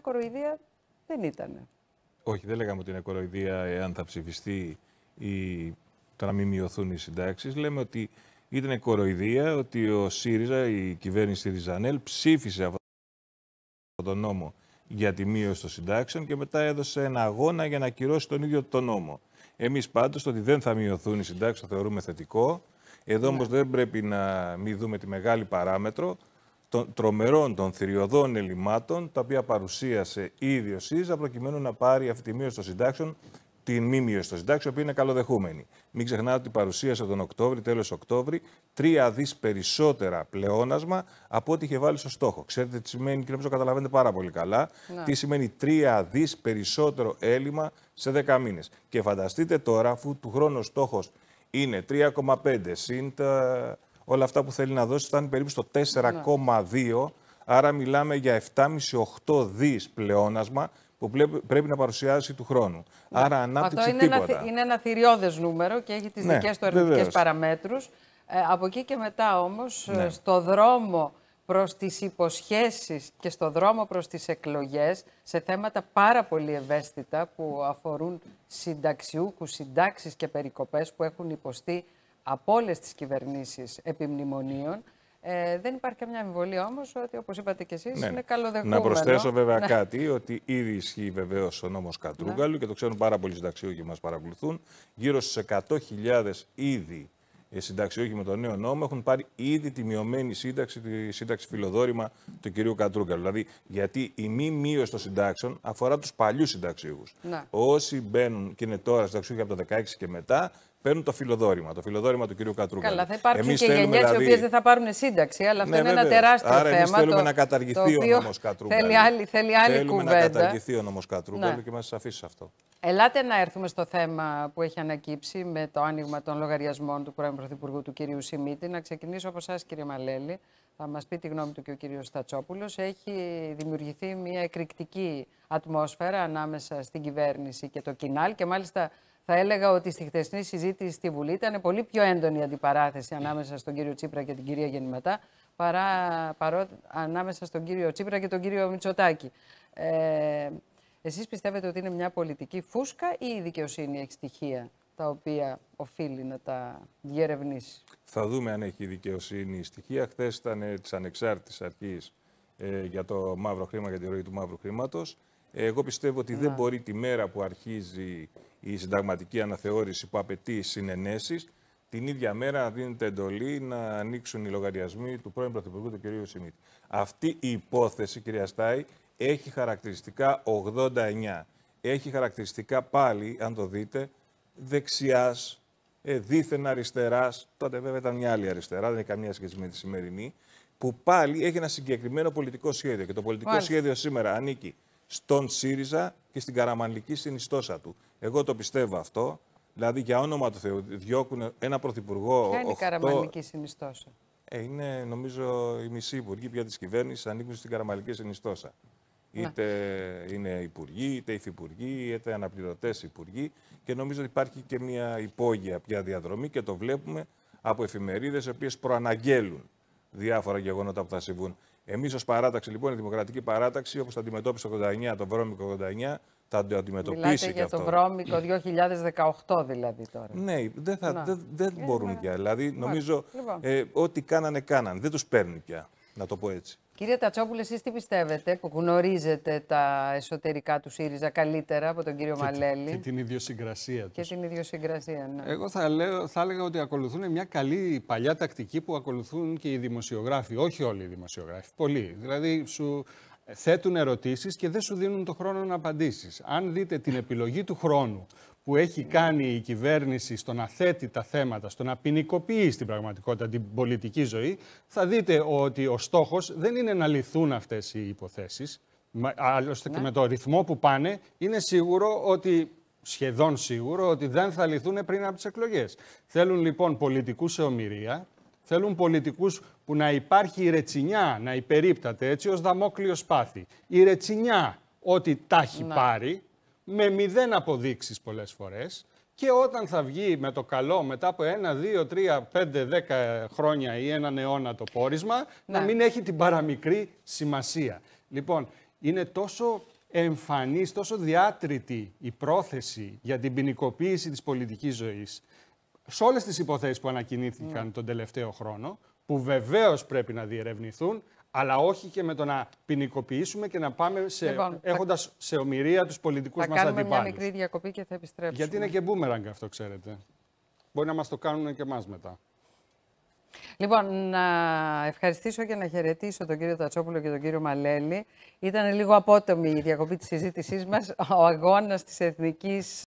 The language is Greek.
κοροϊδία δεν ήταν. Όχι, δεν λέγαμε ότι είναι κοροϊδία εάν θα ψηφιστεί ή το να μην μειωθούν οι συντάξεις. Λέμε ότι ήταν κοροϊδία ότι ο ΣΥΡΙΖΑ, η κυβέρνηση Ριζανέλ, ψήφισε αυτό τον νόμο για τη μείωση των συντάξεων και μετά έδωσε ένα αγώνα για να ακυρώσει τον ίδιο τον νόμο. Εμείς πάντως το ότι δεν θα μειωθούν οι συντάξεις το θεωρούμε θετικό. Εδώ ναι. όμως δεν πρέπει να μην δούμε τη μεγάλη παράμετρο των τρομερών, των θηριωδών ελλημάτων, τα οποία παρουσίασε ήδη ο ΣΥΡΙΖΑ, προκειμένου να πάρει αυτή τη μείωση των συντάξεων, την μη μείωση των συντάξεων, οποία είναι καλοδεχούμενη. Μην ξεχνάτε ότι παρουσίασε τον Οκτώβρη, τέλος Οκτώβρη, τρία δις περισσότερα πλεόνασμα από ό,τι είχε βάλει στο στόχο. Ξέρετε τι σημαίνει, και νομίζω καταλαβαίνετε πάρα πολύ καλά, ναι. τι σημαίνει τρία δις περισσότερο έλλειμμα σε δεκα μήνες. Και φανταστείτε τώρα, αφού του χρόνου στόχος είναι 3,5 συν όλα αυτά που θέλει να δώσει ήταν περίπου στο 4,2. Άρα μιλάμε για 7,5-8 δις πλεόνασμα που πρέπει να παρουσιάσει του χρόνου. Άρα ανάπτυξη είναι τίποτα. Ένα, είναι ένα θηριώδες νούμερο και έχει τις ναι, δικές του αρνητικές παραμέτρους. Ε, από εκεί και μετά όμως ε, ναι. στο δρόμο προς τις υποσχέσεις και στο δρόμο προς τις εκλογές σε θέματα πάρα πολύ ευαίσθητα που αφορούν συνταξιούχους, συντάξεις και περικοπές που έχουν υποστεί από όλες τις κυβερνήσεις επιμνημονίων. Ε, δεν υπάρχει καμιά αμφιβολία όμως ότι, όπως είπατε και εσείς, ναι. είναι ναι. καλοδεχούμενο. Να προσθέσω βέβαια κάτι, ότι ήδη ισχύει βεβαίως ο νόμος Κατρούγκαλου ναι. και το ξέρουν πάρα πολλοί συνταξιούχοι που μας παρακολουθούν. Γύρω στου 100.000 ήδη ε, συνταξιούχοι με τον νέο νόμο έχουν πάρει ήδη τη μειωμένη σύνταξη, τη σύνταξη φιλοδόρημα του κυρίου Κατρούγκαλου. Δηλαδή, γιατί η μη μείωση των συντάξεων αφορά τους παλιούς συνταξιούχους. Ναι. Όσοι μπαίνουν και είναι τώρα συνταξιούχοι από το 16 και μετά, παίρνουν το φιλοδόρημα, το φιλοδόρημα του κυρίου Κατρούκα. Καλά, θα υπάρχουν εμείς και γενιέ δηλαδή... οι οποίες δεν θα πάρουν σύνταξη, αλλά αυτό ναι, είναι βέβαια. ένα τεράστιο Άρα, θέμα. Εμείς θέλουμε το... να καταργηθεί ο νόμο Κατρούκα. Θέλει άλλη, θέλει άλλη θέλουμε κουβέντα. να καταργηθεί ο νόμος Κατρούκα ναι. και μας αφήσει αυτό. Ελάτε να έρθουμε στο θέμα που έχει ανακύψει με το άνοιγμα των λογαριασμών του πρώην Πρωθυπουργού του κυρίου Σιμίτη. Να ξεκινήσω από εσάς, κύριε Μαλέλη. Θα μας πει τη γνώμη του και ο κύριος Στατσόπουλος. Έχει δημιουργηθεί μια εκρηκτική ατμόσφαιρα ανάμεσα στην κυβέρνηση και το κοινάλ και μάλιστα θα έλεγα ότι στη χτεσνή συζήτηση στη Βουλή ήταν πολύ πιο έντονη η αντιπαράθεση ανάμεσα στον κύριο Τσίπρα και την κυρία Γεννηματά παρά παρό, ανάμεσα στον κύριο Τσίπρα και τον κύριο Μητσοτάκη. Ε, εσείς πιστεύετε ότι είναι μια πολιτική φούσκα ή η δικαιοσύνη έχει στοιχεία τα οποία οφείλει να τα διερευνήσει. Θα δούμε αν έχει η δικαιοσύνη η στοιχεία. Χθες ήταν ε, της ανεξάρτητης αρχής ε, για το μαύρο χρήμα, για τη ροή του μαύρου χρήματος. Εγώ πιστεύω ότι δεν μπορεί τη μέρα που αρχίζει η συνταγματική αναθεώρηση που απαιτεί συνενέσεις. Την ίδια μέρα δίνεται εντολή να ανοίξουν οι λογαριασμοί του πρώην Πρωθυπουργού, του κ. Σιμίτη. Αυτή η υπόθεση, κ. Στάι, έχει χαρακτηριστικά 89. Έχει χαρακτηριστικά πάλι, αν το δείτε, δεξιάς, ε, δίθεν αριστεράς. Τότε βέβαια ήταν μια άλλη αριστερά, δεν έχει καμία σχέση με τη σημερινή. Που πάλι έχει ένα συγκεκριμένο πολιτικό σχέδιο. Και το πολιτικό σχέδιο σήμερα ανήκει στον ΣΥΡΙΖΑ και στην καραμανλική συνιστόσα του. Εγώ το πιστεύω αυτό. Δηλαδή, για όνομα του Θεού, διώκουν ένα πρωθυπουργό. Ποια είναι η Καραμαλική συνιστόσα. Ε, είναι, νομίζω, οι μισοί υπουργοί πια της κυβέρνησης ανήκουν στην Καραμαλική συνιστόσα. Είτε είναι υπουργοί, είτε υφυπουργοί, είτε αναπληρωτές υπουργοί. Και νομίζω ότι υπάρχει και μια υπόγεια πια διαδρομή και το βλέπουμε από εφημερίδες οι οποίες προαναγγέλουν διάφορα γεγονότα που θα συμβούν. Εμείς ως παράταξη, λοιπόν, η Δημοκρατική Παράταξη, όπως το αντιμετώπισε το 89, το βρώμικο 89, θα το αντιμετωπίσει Μιλάτε για το βρώμικο 2018 δηλαδή τώρα. Ναι, δεν, θα, δεν, ε, μπορούν ναι. πια. Δηλαδή, λοιπόν, νομίζω λοιπόν. ε, ό,τι κάνανε, κάνανε. Δεν τους παίρνει πια να το πω έτσι. Κύριε Τατσόπουλε, εσείς τι πιστεύετε που γνωρίζετε τα εσωτερικά του ΣΥΡΙΖΑ καλύτερα από τον κύριο Μαλέλη. Και την ιδιοσυγκρασία του. Και την ιδιοσυγκρασία, ναι. Εγώ θα, λέω, θα έλεγα ότι ακολουθούν μια καλή παλιά τακτική που ακολουθούν και οι δημοσιογράφοι. Όχι όλοι οι δημοσιογράφοι, πολλοί. Δηλαδή, σου θέτουν ερωτήσεις και δεν σου δίνουν το χρόνο να απαντήσεις. Αν δείτε την επιλογή του χρόνου που έχει κάνει η κυβέρνηση στο να θέτει τα θέματα, στο να ποινικοποιεί στην πραγματικότητα την πολιτική ζωή, θα δείτε ότι ο στόχος δεν είναι να λυθούν αυτές οι υποθέσεις. Άλλωστε ναι. και με το ρυθμό που πάνε, είναι σίγουρο ότι σχεδόν σίγουρο ότι δεν θα λυθούν πριν από τις εκλογές. Θέλουν λοιπόν πολιτικούς σε ομοιρία, θέλουν πολιτικούς που να υπάρχει η ρετσινιά να υπερίπταται έτσι ως δαμόκλειος πάθη. Η ρετσινιά ότι τα έχει ναι. πάρει, με μηδέν αποδείξεις πολλές φορές και όταν θα βγει με το καλό μετά από ένα, δύο, τρία, πέντε, δέκα χρόνια ή έναν αιώνα το πόρισμα, να ναι. μην έχει την παραμικρή σημασία. Λοιπόν, είναι τόσο εμφανής, τόσο διάτρητη η πρόθεση για την ποινικοποίηση της πολιτικής ζωής σε όλες τις υποθέσεις που ανακοινήθηκαν ναι. τον τελευταίο χρόνο, που βεβαίως πρέπει να διερευνηθούν, αλλά όχι και με το να ποινικοποιήσουμε και να πάμε σε, λοιπόν, έχοντας σε ομοιρία τους πολιτικούς μας αντιπάλους. Θα κάνουμε μια μικρή διακοπή και θα επιστρέψουμε. Γιατί είναι και μπούμεραγκ αυτό, ξέρετε. Μπορεί να μας το κάνουν και εμάς μετά. Λοιπόν, να ευχαριστήσω και να χαιρετήσω τον κύριο Τατσόπουλο και τον κύριο Μαλέλη. Ήταν λίγο απότομη η διακοπή της συζήτησής μας. Ο αγώνας της Εθνικής